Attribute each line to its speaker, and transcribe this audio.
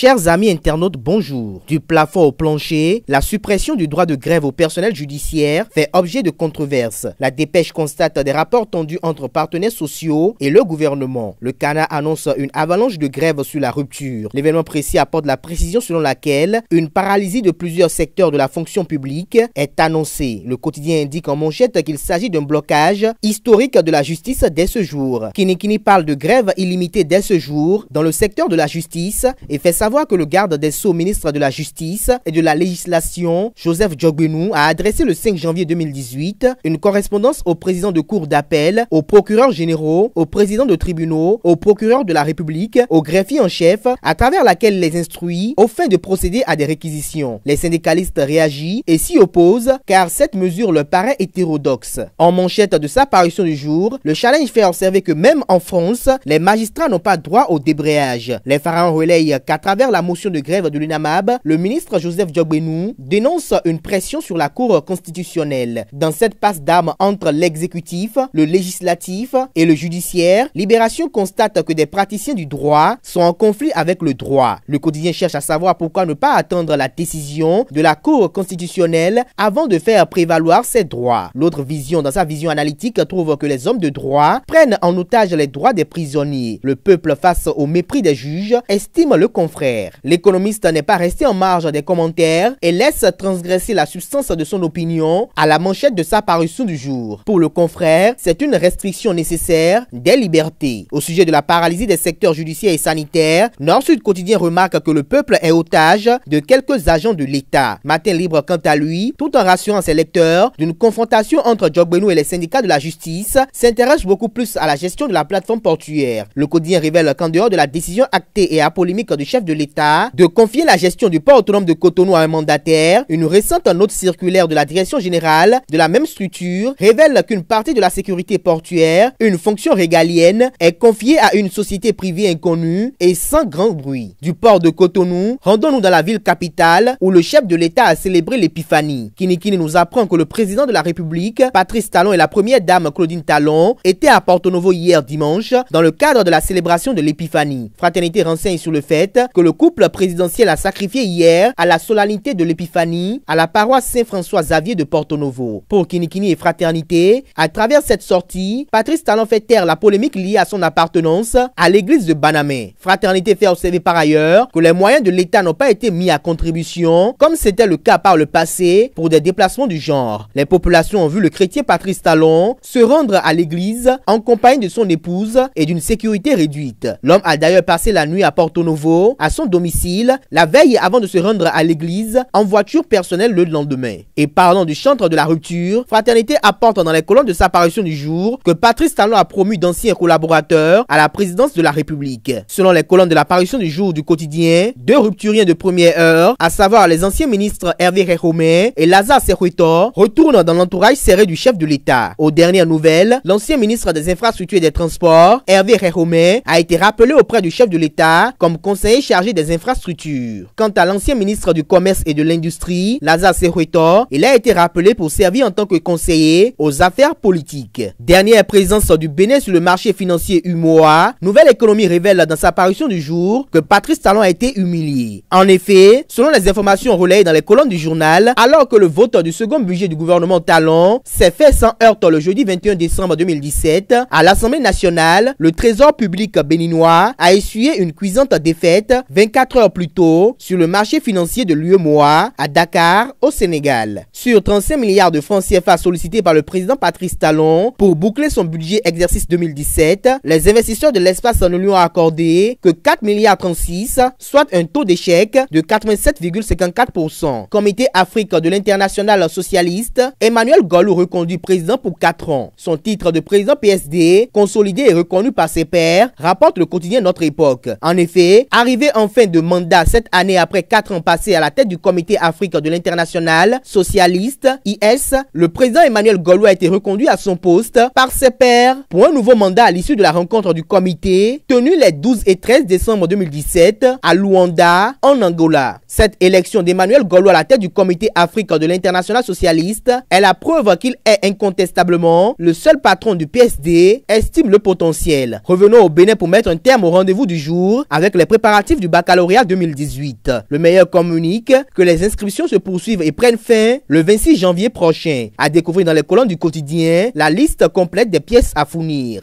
Speaker 1: Chers amis internautes, bonjour. Du plafond au plancher, la suppression du droit de grève au personnel judiciaire fait objet de controverses. La dépêche constate des rapports tendus entre partenaires sociaux et le gouvernement. Le Canada annonce une avalanche de grèves sur la rupture. L'événement précis apporte la précision selon laquelle une paralysie de plusieurs secteurs de la fonction publique est annoncée. Le quotidien indique en manchette qu'il s'agit d'un blocage historique de la justice dès ce jour. Kinikini parle de grève illimitée dès ce jour dans le secteur de la justice et fait ça savoir que le garde des Sceaux, ministre de la Justice et de la Législation, Joseph Djogbenou, a adressé le 5 janvier 2018 une correspondance au président de cour d'appel, aux procureurs généraux, au présidents de tribunaux, au procureur de la République, au greffiers en chef, à travers laquelle les instruit au fait de procéder à des réquisitions. Les syndicalistes réagissent et s'y opposent car cette mesure leur paraît hétérodoxe. En manchette de sa parution du jour, le challenge fait observer que même en France, les magistrats n'ont pas droit au débrayage. Les pharaons relayent quatre la motion de grève de l'UNAMAB, le ministre Joseph Diogbenou dénonce une pression sur la Cour constitutionnelle. Dans cette passe d'armes entre l'exécutif, le législatif et le judiciaire, Libération constate que des praticiens du droit sont en conflit avec le droit. Le quotidien cherche à savoir pourquoi ne pas attendre la décision de la Cour constitutionnelle avant de faire prévaloir ses droits. L'autre vision, dans sa vision analytique, trouve que les hommes de droit prennent en otage les droits des prisonniers. Le peuple, face au mépris des juges, estime le confrère L'économiste n'est pas resté en marge des commentaires et laisse transgresser la substance de son opinion à la manchette de sa parution du jour. Pour le confrère, c'est une restriction nécessaire des libertés. Au sujet de la paralysie des secteurs judiciaires et sanitaires, Nord-Sud Quotidien remarque que le peuple est otage de quelques agents de l'État. Matin Libre, quant à lui, tout en rassurant ses lecteurs d'une confrontation entre Jogbenou et les syndicats de la justice, s'intéresse beaucoup plus à la gestion de la plateforme portuaire. Le quotidien révèle qu'en dehors de la décision actée et apolémique du chef de l'État de confier la gestion du port autonome de Cotonou à un mandataire, une récente note circulaire de la direction générale de la même structure révèle qu'une partie de la sécurité portuaire, une fonction régalienne, est confiée à une société privée inconnue et sans grand bruit. Du port de Cotonou, rendons-nous dans la ville capitale où le chef de l'État a célébré l'épiphanie. Kinikini nous apprend que le président de la République, Patrice Talon et la première dame Claudine Talon étaient à Porto Novo hier dimanche dans le cadre de la célébration de l'épiphanie. Fraternité renseigne sur le fait que le le couple présidentiel a sacrifié hier à la solennité de l'Épiphanie à la paroisse Saint-François-Xavier de Porto Novo. Pour Kinikini et Fraternité, à travers cette sortie, Patrice Talon fait taire la polémique liée à son appartenance à l'église de Banamé. Fraternité fait observer par ailleurs que les moyens de l'État n'ont pas été mis à contribution, comme c'était le cas par le passé pour des déplacements du genre. Les populations ont vu le chrétien Patrice Talon se rendre à l'église en compagnie de son épouse et d'une sécurité réduite. L'homme a d'ailleurs passé la nuit à Porto Novo à domicile la veille avant de se rendre à l'église en voiture personnelle le lendemain. Et parlant du chantre de la rupture, Fraternité apporte dans les colonnes de sa parution du jour que Patrice Talon a promu d'anciens collaborateurs à la présidence de la République. Selon les colonnes de la parution du jour du quotidien, deux rupturiens de première heure, à savoir les anciens ministres Hervé Réromain et Lazare Serruetor, retournent dans l'entourage serré du chef de l'État. Aux dernières nouvelles, l'ancien ministre des Infrastructures et des Transports, Hervé Réromain, a été rappelé auprès du chef de l'État comme conseiller chargé des infrastructures. Quant à l'ancien ministre du Commerce et de l'Industrie, Lazare Sehuetor, il a été rappelé pour servir en tant que conseiller aux affaires politiques. Dernière présence du Bénin sur le marché financier UMOA, Nouvelle Économie révèle dans sa parution du jour que Patrice Talon a été humilié. En effet, selon les informations relayées dans les colonnes du journal, alors que le vote du second budget du gouvernement Talon s'est fait sans heurte le jeudi 21 décembre 2017 à l'Assemblée nationale, le Trésor public béninois a essuyé une cuisante défaite 24 heures plus tôt sur le marché financier de l'UEMOA à Dakar, au Sénégal. Sur 35 milliards de francs CFA sollicités par le président Patrice Talon pour boucler son budget exercice 2017, les investisseurs de l'espace ne lui ont accordé que 4 milliards 36, soit un taux d'échec de 87,54%. Comité Afrique de l'international socialiste, Emmanuel Golou reconduit président pour 4 ans. Son titre de président PSD, consolidé et reconnu par ses pairs, rapporte le quotidien Notre Époque. En effet, arrivé en en fin de mandat cette année après quatre ans passés à la tête du Comité africain de l'International Socialiste, IS, le président Emmanuel Gaulois a été reconduit à son poste par ses pairs pour un nouveau mandat à l'issue de la rencontre du comité tenue les 12 et 13 décembre 2017 à Luanda, en Angola. Cette élection d'Emmanuel Gaulois à la tête du Comité africain de l'International Socialiste est la preuve qu'il est incontestablement le seul patron du PSD, estime le potentiel. Revenons au Bénin pour mettre un terme au rendez-vous du jour avec les préparatifs du baccalauréat 2018. Le meilleur communique que les inscriptions se poursuivent et prennent fin le 26 janvier prochain. À découvrir dans les colonnes du quotidien la liste complète des pièces à fournir.